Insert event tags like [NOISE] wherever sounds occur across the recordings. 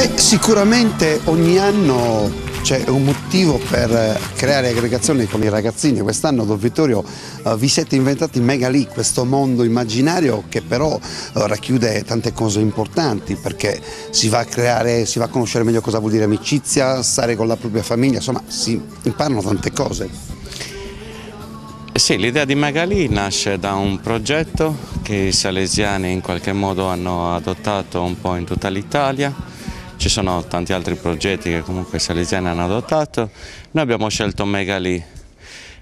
Beh, sicuramente ogni anno c'è un motivo per creare aggregazioni con i ragazzini. Quest'anno Don Vittorio eh, vi siete inventati Mega League, questo mondo immaginario che però eh, racchiude tante cose importanti perché si va a creare, si va a conoscere meglio cosa vuol dire amicizia, stare con la propria famiglia, insomma si imparano tante cose. Sì, l'idea di Megali nasce da un progetto che i salesiani in qualche modo hanno adottato un po' in tutta l'Italia ci sono tanti altri progetti che comunque i salesiani hanno adottato, noi abbiamo scelto Megali,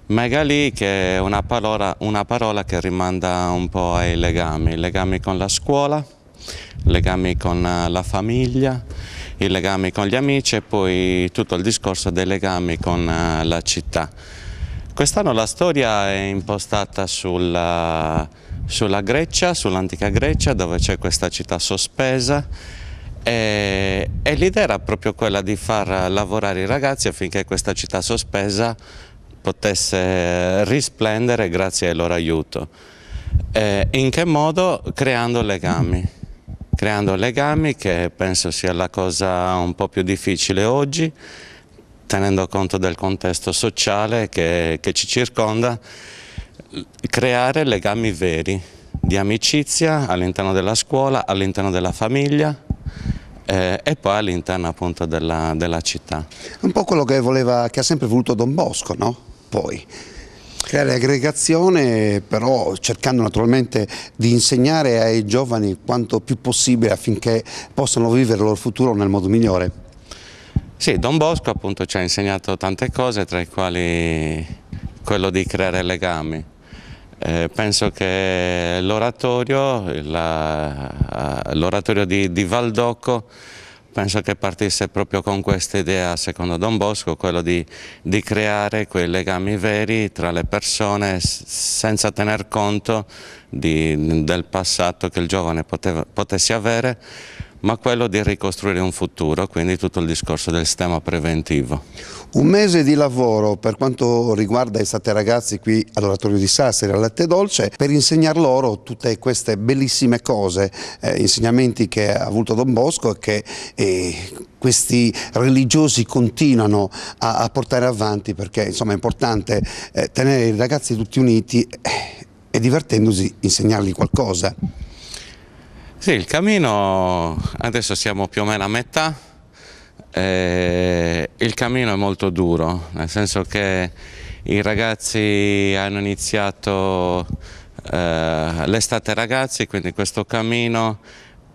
Megali che è una parola, una parola che rimanda un po' ai legami, legami con la scuola, legami con eh, la famiglia, i legami con gli amici e poi tutto il discorso dei legami con eh, la città. Quest'anno la storia è impostata sulla, eh, sulla Grecia, sull'antica Grecia, dove c'è questa città sospesa, e, eh, e l'idea era proprio quella di far lavorare i ragazzi affinché questa città sospesa potesse risplendere grazie al loro aiuto. E eh, in che modo? Creando legami creando legami che penso sia la cosa un po' più difficile oggi, tenendo conto del contesto sociale che, che, ci circonda, creare legami veri di amicizia all'interno della scuola, all'interno della famiglia, eh, e poi all'interno appunto della, della, città. Un po' quello che, voleva, che ha sempre voluto Don Bosco, no? Poi creare aggregazione però cercando naturalmente di insegnare ai giovani quanto più possibile affinché possano vivere il loro futuro nel modo migliore. Sì, Don Bosco appunto ci ha insegnato tante cose tra le quali quello di creare legami eh, penso che eh, l'oratorio, di, di Valdocco, penso che partisse proprio con questa idea, secondo Don Bosco, quello di, di creare quei legami veri tra le persone senza tener conto di, del passato che il giovane poteva, potesse avere, ma quello di ricostruire un futuro, quindi tutto il discorso del sistema preventivo. Un mese di lavoro per quanto riguarda estate ragazzi qui all'oratorio di Sassari, al Latte Dolce, per insegnar loro tutte queste bellissime cose, eh, insegnamenti che ha avuto Don Bosco e che eh, questi religiosi continuano a, a, portare avanti perché insomma è importante eh, tenere i ragazzi tutti uniti eh, e divertendosi insegnargli qualcosa. Sì, il cammino adesso siamo più o meno a metà, eh, il cammino è molto duro, nel senso che i ragazzi hanno iniziato eh, l'estate ragazzi, quindi questo cammino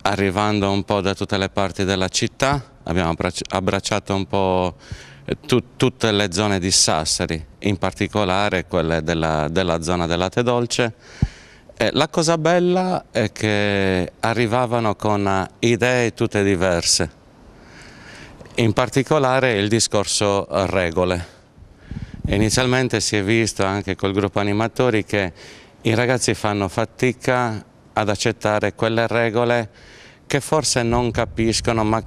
arrivando un po' da tutte le parti della città, abbiamo abbracciato un po' tut tutte le zone di Sassari, in particolare quelle della, della zona del latte dolce eh, la cosa bella è che arrivavano con eh, idee tutte diverse, in particolare il discorso eh, regole. Inizialmente si è visto anche col gruppo animatori che i ragazzi fanno fatica ad accettare quelle regole che forse non capiscono ma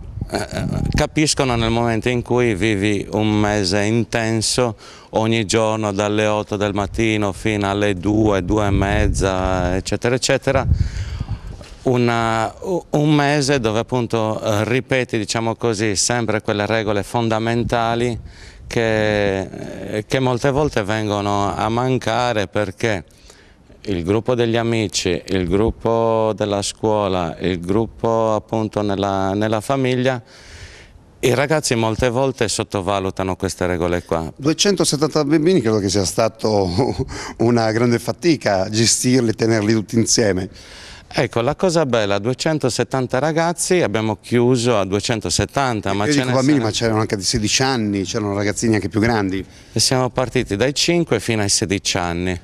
capiscono nel momento in cui vivi un mese intenso ogni giorno dalle 8 del mattino fino alle 2, 2 e mezza eccetera eccetera una, un mese dove appunto eh, ripeti diciamo così sempre quelle regole fondamentali che, eh, che molte volte vengono a mancare perché il gruppo degli amici, il gruppo della scuola, il gruppo appunto nella, nella famiglia, i ragazzi molte volte sottovalutano queste regole qua. 270 bambini credo che sia stata [LAUGHS] una grande fatica gestirli, tenerli tutti insieme. Ecco, la cosa bella, 270 ragazzi, abbiamo chiuso a 270, ma c'erano bambini, ma c'erano anche di 16 anni, c'erano ragazzini anche più grandi. E siamo partiti dai 5 fino ai 16 anni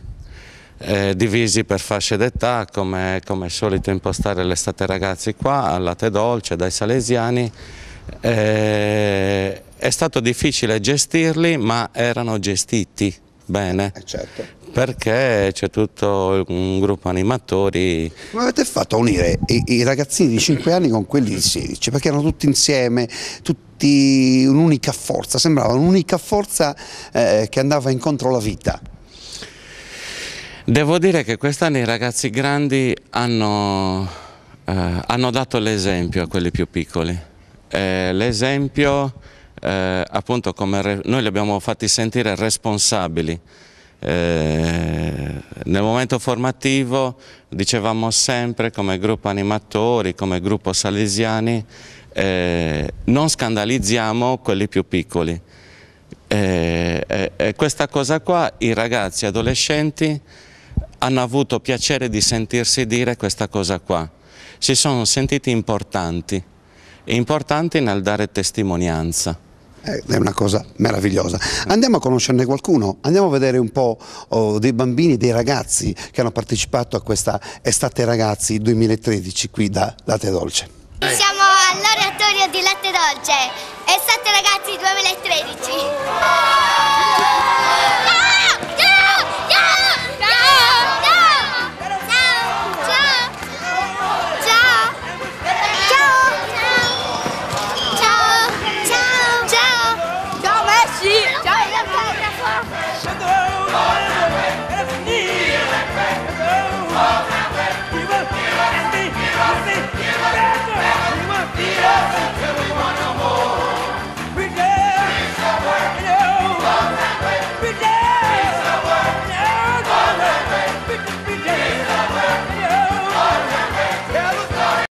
eh, divisi per fasce d'età, come, come è solito impostare l'estate ragazzi qua, al latte dolce, dai salesiani. Eh, è stato difficile gestirli, ma erano gestiti bene. Eh, certo. Perché c'è tutto un gruppo animatori. Come avete fatto a unire i, i, ragazzini di 5 anni con quelli di 16? Perché erano tutti insieme, tutti un'unica forza, sembrava un'unica forza eh, che andava incontro alla vita. Devo dire che quest'anno i ragazzi grandi hanno, eh, hanno dato l'esempio a quelli più piccoli. Eh, l'esempio, eh, appunto, come noi li abbiamo fatti sentire responsabili. Eh, nel momento formativo dicevamo sempre come gruppo animatori, come gruppo salesiani, eh, non scandalizziamo quelli più piccoli. Eh, questa cosa qua i ragazzi adolescenti hanno avuto piacere di sentirsi dire questa cosa qua. Si sono sentiti importanti, importanti nel dare testimonianza. Eh, è una cosa meravigliosa. Andiamo a conoscerne qualcuno, andiamo a vedere un po' oh, dei bambini, dei ragazzi che hanno partecipato a questa Estate Ragazzi 2013 qui da Latte Dolce. Siamo all'oratorio di Latte Dolce, Estate Ragazzi 2013.